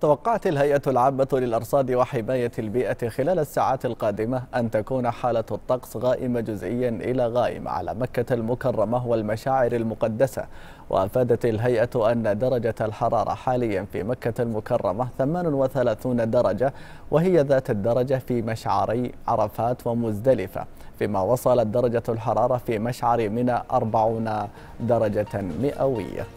توقعت الهيئة العامة للأرصاد وحماية البيئة خلال الساعات القادمة أن تكون حالة الطقس غائمة جزئيا إلى غائم على مكة المكرمة والمشاعر المقدسة وأفادت الهيئة أن درجة الحرارة حاليا في مكة المكرمة 38 درجة وهي ذات الدرجة في مشعري عرفات ومزدلفة فيما وصلت درجة الحرارة في مشعر منى 40 درجة مئوية